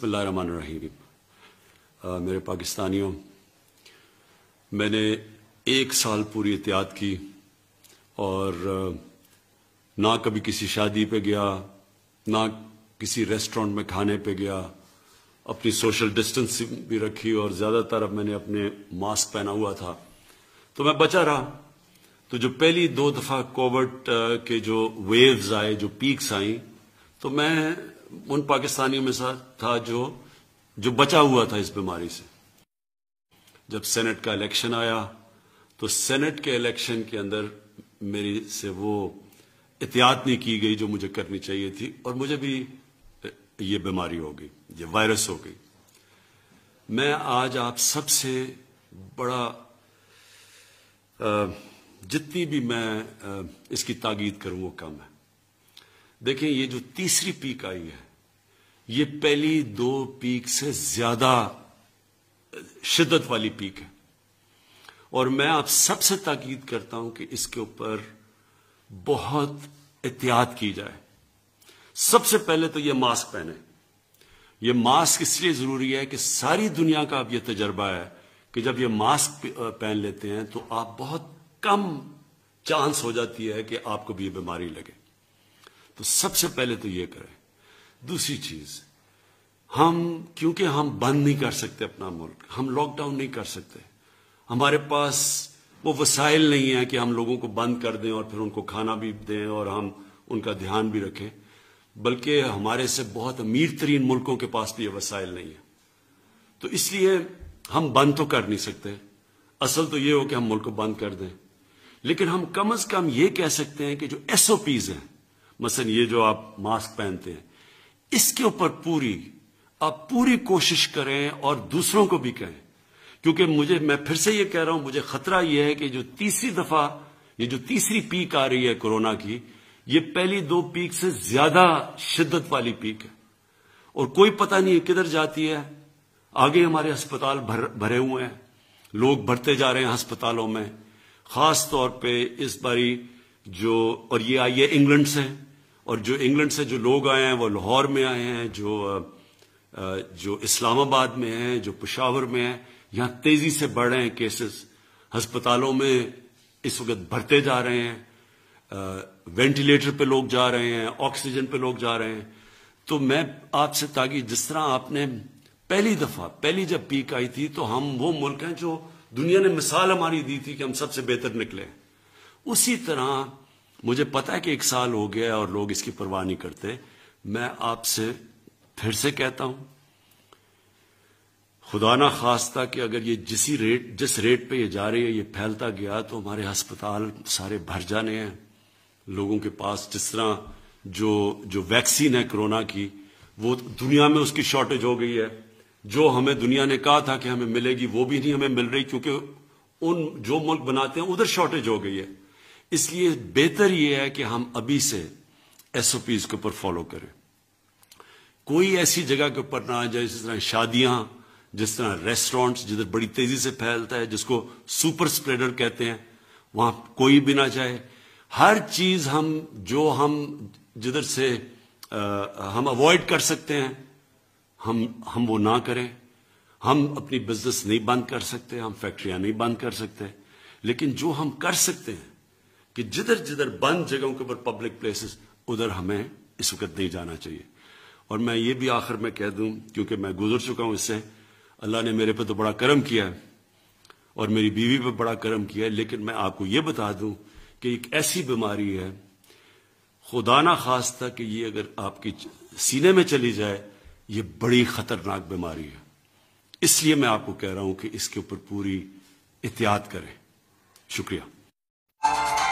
बिल्लामान रही मेरे पाकिस्तानियों मैंने एक साल पूरी एहतियात की और ना कभी किसी शादी पे गया ना किसी रेस्टोरेंट में खाने पे गया अपनी सोशल डिस्टेंस भी रखी और ज़्यादातर अब मैंने अपने मास्क पहना हुआ था तो मैं बचा रहा तो जो पहली दो दफ़ा कोविड के जो वेव्स आए जो पीक्स आई तो मैं उन पाकिस्तानियों में साथ था जो जो बचा हुआ था इस बीमारी से जब सेनेट का इलेक्शन आया तो सेनेट के इलेक्शन के अंदर मेरी से वो एहतियात नहीं की गई जो मुझे करनी चाहिए थी और मुझे भी ये बीमारी हो गई ये वायरस हो गई मैं आज आप सबसे बड़ा जितनी भी मैं इसकी तागीद करूं वो कम है देखें ये जो तीसरी पीक आई है ये पहली दो पीक से ज्यादा शिद्दत वाली पीक है और मैं आप सबसे ताकीद करता हूं कि इसके ऊपर बहुत एहतियात की जाए सबसे पहले तो ये मास्क पहने ये मास्क इसलिए जरूरी है कि सारी दुनिया का अब यह तजर्बा है कि जब ये मास्क पहन लेते हैं तो आप बहुत कम चांस हो जाती है कि आपको भी ये बीमारी लगे तो सबसे पहले तो ये करें दूसरी चीज हम क्योंकि हम बंद नहीं कर सकते अपना मुल्क हम लॉकडाउन नहीं कर सकते हमारे पास वो वसाइल नहीं है कि हम लोगों को बंद कर दें और फिर उनको खाना भी दें और हम उनका ध्यान भी रखें बल्कि हमारे से बहुत अमीर तरीन मुल्कों के पास भी ये वसाइल नहीं है तो इसलिए हम बंद तो कर नहीं सकते असल तो ये हो कि हम मुल्क को बंद कर दें लेकिन हम कम अज कम ये कह सकते हैं कि जो एसओपीज हैं मसलन ये जो आप मास्क पहनते हैं इसके ऊपर पूरी आप पूरी कोशिश करें और दूसरों को भी कहें क्योंकि मुझे मैं फिर से ये कह रहा हूं मुझे खतरा यह है कि जो तीसरी दफा ये जो तीसरी पीक आ रही है कोरोना की ये पहली दो पीक से ज्यादा शिद्दत वाली पीक है और कोई पता नहीं है किधर जाती है आगे हमारे अस्पताल भर, भरे हुए हैं लोग भरते जा रहे हैं अस्पतालों में खास तौर पे इस बारी जो और ये आई है इंग्लैंड से और जो इंग्लैंड से जो लोग आए हैं वो लाहौर में आए हैं जो जो इस्लामाबाद में हैं जो पशावर में हैं यहाँ तेज़ी से बढ़ रहे हैं केसेस हस्पतालों में इस वक्त भरते जा रहे हैं वेंटिलेटर पे लोग जा रहे हैं ऑक्सीजन पे लोग जा रहे हैं तो मैं आपसे ताकि जिस तरह आपने पहली दफा पहली जब पीक आई थी तो हम वो मुल्क हैं जो दुनिया ने मिसाल हमारी दी थी कि हम सबसे बेहतर निकले उसी तरह मुझे पता है कि एक साल हो गया और लोग इसकी परवाह नहीं करते मैं आपसे फिर से कहता हूं खुदा ना था कि अगर ये जिसी रेट जिस रेट पे ये जा रही है ये फैलता गया तो हमारे अस्पताल सारे भर जाने हैं लोगों के पास जिस तरह जो जो वैक्सीन है कोरोना की वो दुनिया में उसकी शॉर्टेज हो गई है जो हमें दुनिया ने कहा था कि हमें मिलेगी वो भी नहीं हमें मिल रही क्योंकि उन जो मुल्क बनाते हैं उधर शॉर्टेज हो गई है इसलिए बेहतर यह है कि हम अभी से एस ओ पीज के ऊपर फॉलो करें कोई ऐसी जगह के ऊपर ना आ जाए जिस तरह शादियां जिस तरह रेस्टोरेंट्स जिधर बड़ी तेजी से फैलता है जिसको सुपर स्प्रेडर कहते हैं वहां कोई भी ना जाए हर चीज हम जो हम जिधर से आ, हम अवॉइड कर सकते हैं हम हम वो ना करें हम अपनी बिजनेस नहीं बंद कर सकते हम फैक्ट्रियां नहीं बंद कर सकते लेकिन जो हम कर सकते हैं कि जिधर जिधर बंद जगहों के ऊपर पब्लिक प्लेसेस उधर हमें इस वक्त नहीं जाना चाहिए और मैं ये भी आखिर में कह दूं क्योंकि मैं गुजर चुका हूं इससे अल्लाह ने मेरे पे तो बड़ा करम किया है और मेरी बीवी पे बड़ा करम किया है लेकिन मैं आपको ये बता दूं कि एक ऐसी बीमारी है खुदा ना था कि ये अगर आपकी सीने में चली जाए ये बड़ी खतरनाक बीमारी है इसलिए मैं आपको कह रहा हूं कि इसके ऊपर पूरी एहतियात करें शुक्रिया